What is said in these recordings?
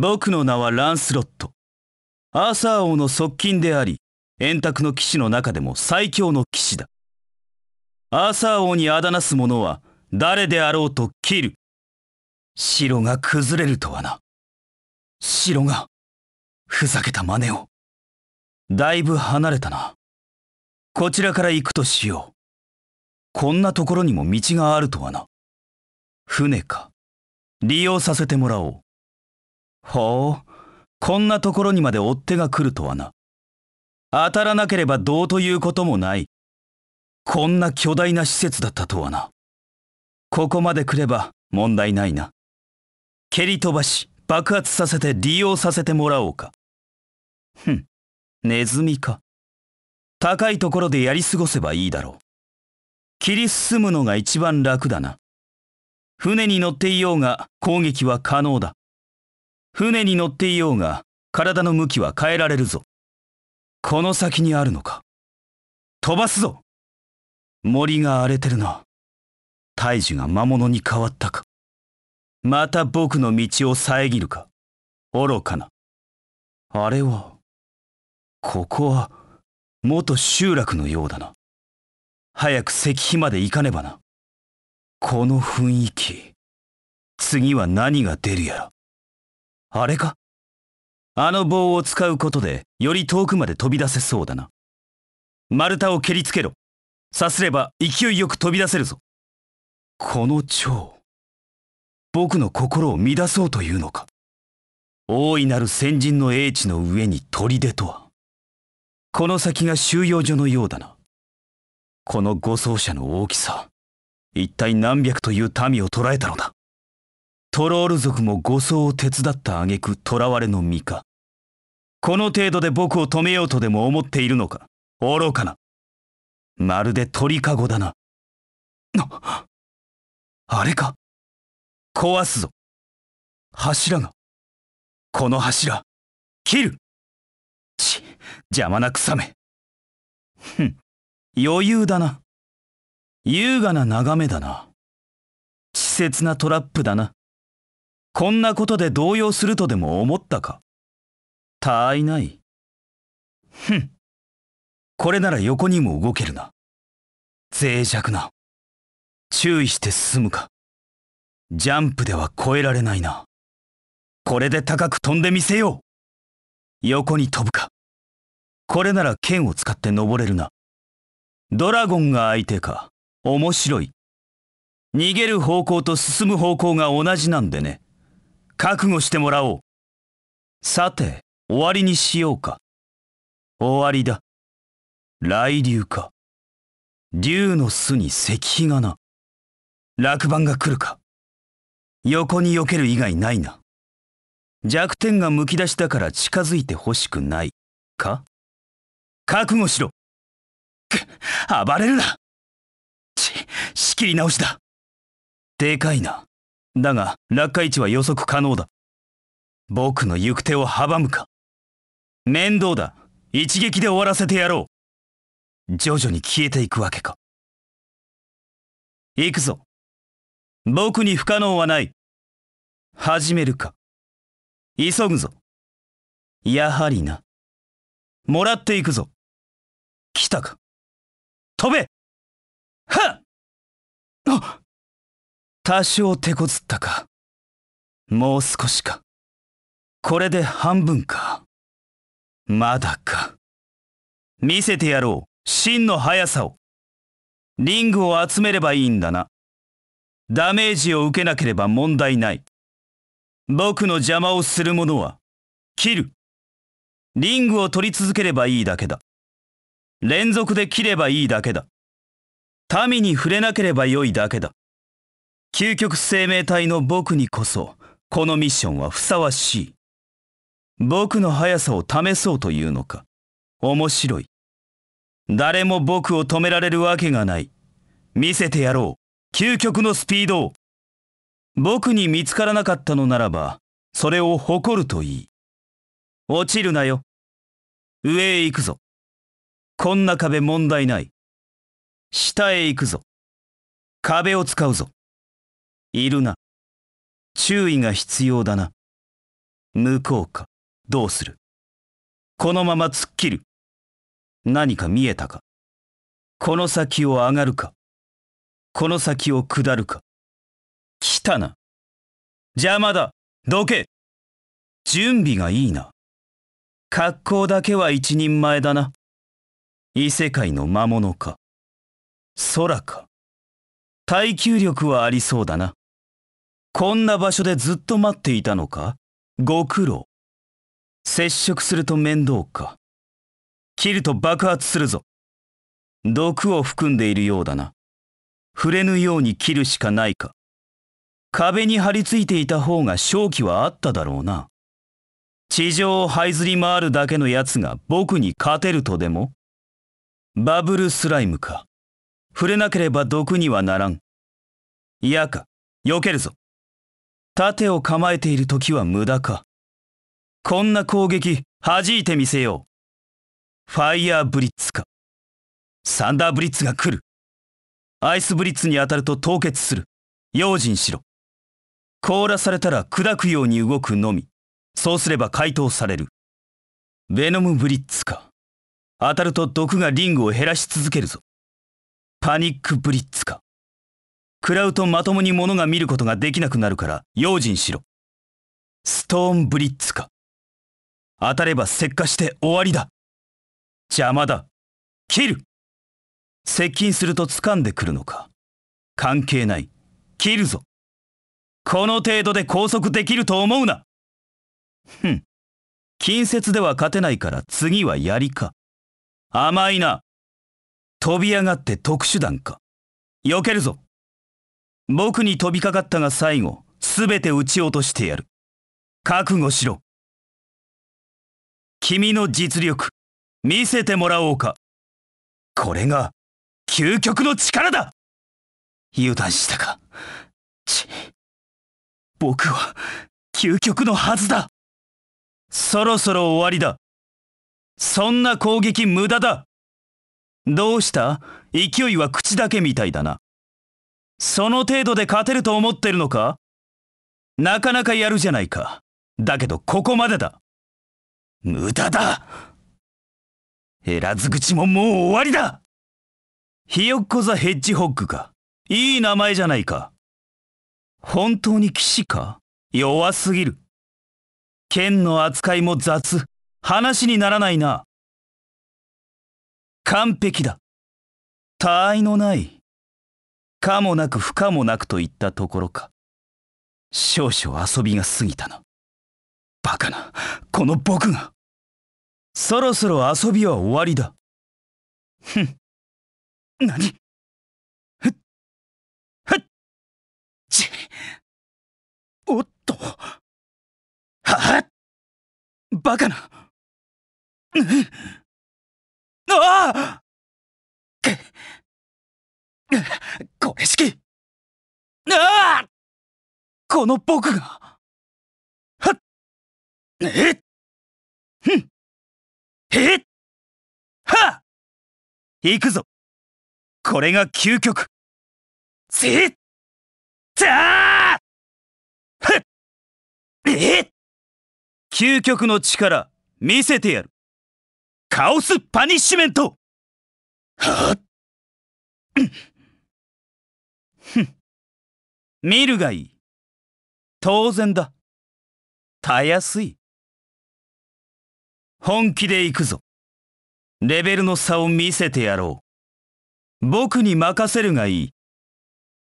僕の名はランスロット。アーサー王の側近であり、円卓の騎士の中でも最強の騎士だ。アーサー王にあだなす者は誰であろうと切る。城が崩れるとはな。城が、ふざけた真似を。だいぶ離れたな。こちらから行くとしよう。こんなところにも道があるとはな。船か。利用させてもらおう。ほうこんなところにまで追っ手が来るとはな当たらなければどうということもないこんな巨大な施設だったとはなここまで来れば問題ないな蹴り飛ばし爆発させて利用させてもらおうかふんネズミか高いところでやり過ごせばいいだろう切り進むのが一番楽だな船に乗っていようが攻撃は可能だ船に乗っていようが体の向きは変えられるぞこの先にあるのか飛ばすぞ森が荒れてるな大樹が魔物に変わったかまた僕の道を遮るか愚かなあれはここは元集落のようだな早く石碑まで行かねばなこの雰囲気次は何が出るやらあれかあの棒を使うことでより遠くまで飛び出せそうだな。丸太を蹴りつけろ。さすれば勢いよく飛び出せるぞ。この蝶。僕の心を乱そうというのか。大いなる先人の英知の上に砦とは。この先が収容所のようだな。この護送車の大きさ、一体何百という民を捕らえたのだ。トロール族も護送を手伝った挙句囚われの身かこの程度で僕を止めようとでも思っているのか愚かなまるで鳥かごだなああれか壊すぞ柱がこの柱切るち邪魔な草めふん余裕だな優雅な眺めだな稚拙なトラップだなこんなことで動揺するとでも思ったか他いない。ふん。これなら横にも動けるな。脆弱な。注意して進むか。ジャンプでは越えられないな。これで高く飛んでみせよう横に飛ぶか。これなら剣を使って登れるな。ドラゴンが相手か。面白い。逃げる方向と進む方向が同じなんでね。覚悟してもらおう。さて、終わりにしようか。終わりだ。雷流か。竜の巣に石碑がな。落盤が来るか。横に避ける以外ないな。弱点がむき出しだから近づいてほしくないか覚悟しろく暴れるなち仕切り直しだでかいなだが、落下位置は予測可能だ。僕の行く手を阻むか。面倒だ。一撃で終わらせてやろう。徐々に消えていくわけか。行くぞ。僕に不可能はない。始めるか。急ぐぞ。やはりな。もらっていくぞ。来たか。飛べ多少手こずったか。もう少しか。これで半分か。まだか。見せてやろう、真の速さを。リングを集めればいいんだな。ダメージを受けなければ問題ない。僕の邪魔をする者は、切る。リングを取り続ければいいだけだ。連続で切ればいいだけだ。民に触れなければよいだけだ。究極生命体の僕にこそ、このミッションはふさわしい。僕の速さを試そうというのか。面白い。誰も僕を止められるわけがない。見せてやろう。究極のスピードを。僕に見つからなかったのならば、それを誇るといい。落ちるなよ。上へ行くぞ。こんな壁問題ない。下へ行くぞ。壁を使うぞ。いるな。注意が必要だな。向こうか。どうするこのまま突っ切る。何か見えたか。この先を上がるか。この先を下るか。来たな。邪魔だ。どけ。準備がいいな。格好だけは一人前だな。異世界の魔物か。空か。耐久力はありそうだな。こんな場所でずっと待っていたのかご苦労。接触すると面倒か。切ると爆発するぞ。毒を含んでいるようだな。触れぬように切るしかないか。壁に張り付いていた方が勝機はあっただろうな。地上を這いずり回るだけの奴が僕に勝てるとでもバブルスライムか。触れなければ毒にはならん。嫌か、避けるぞ。盾を構えている時は無駄か。こんな攻撃、弾いてみせよう。ファイヤーブリッツか。サンダーブリッツが来る。アイスブリッツに当たると凍結する。用心しろ。凍らされたら砕くように動くのみ。そうすれば解凍される。ベノムブリッツか。当たると毒がリングを減らし続けるぞ。パニックブリッツか。食らうとまともに物が見ることができなくなるから用心しろ。ストーンブリッツか。当たれば石化して終わりだ。邪魔だ。切る接近すると掴んでくるのか。関係ない。切るぞ。この程度で拘束できると思うな。ふん。近接では勝てないから次は槍か。甘いな。飛び上がって特殊弾か。避けるぞ。僕に飛びかかったが最後、すべて撃ち落としてやる。覚悟しろ。君の実力、見せてもらおうか。これが、究極の力だ油断したか。ち、僕は、究極のはずだ。そろそろ終わりだ。そんな攻撃無駄だ。どうした勢いは口だけみたいだな。その程度で勝てると思ってるのかなかなかやるじゃないか。だけどここまでだ。無駄だ減らず口ももう終わりだひよっこザ・ヘッジホッグか。いい名前じゃないか。本当に騎士か弱すぎる。剣の扱いも雑。話にならないな。完璧だ。他愛のない。かもなく不可もなくといったところか。少々遊びが過ぎたな。バカな、この僕が。そろそろ遊びは終わりだ。ふん。何ふっ。ふっ。ち。おっと。はあバカな。ああこれしきああこの僕がはっえっふんえっはっ行くぞこれが究極ぜっざふっえっ究極の力見せてやるカオスパニッシュメントはっふ ん見るがいい当然だたやすい本気で行くぞレベルの差を見せてやろう僕に任せるがいい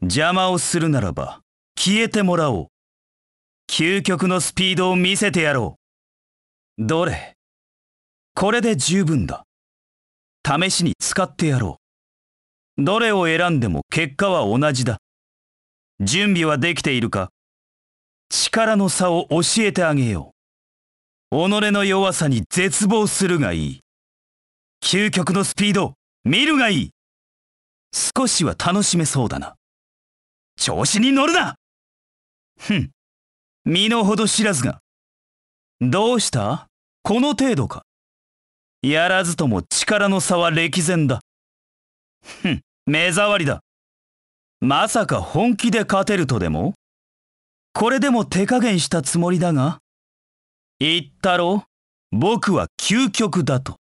邪魔をするならば消えてもらおう究極のスピードを見せてやろうどれこれで十分だ試しに使ってやろうどれを選んでも結果は同じだ。準備はできているか力の差を教えてあげよう。己の弱さに絶望するがいい。究極のスピード、見るがいい。少しは楽しめそうだな。調子に乗るなふん、身の程知らずが。どうしたこの程度か。やらずとも力の差は歴然だ。ふん。目障りだまさか本気で勝てるとでもこれでも手加減したつもりだが言ったろ僕は究極だと。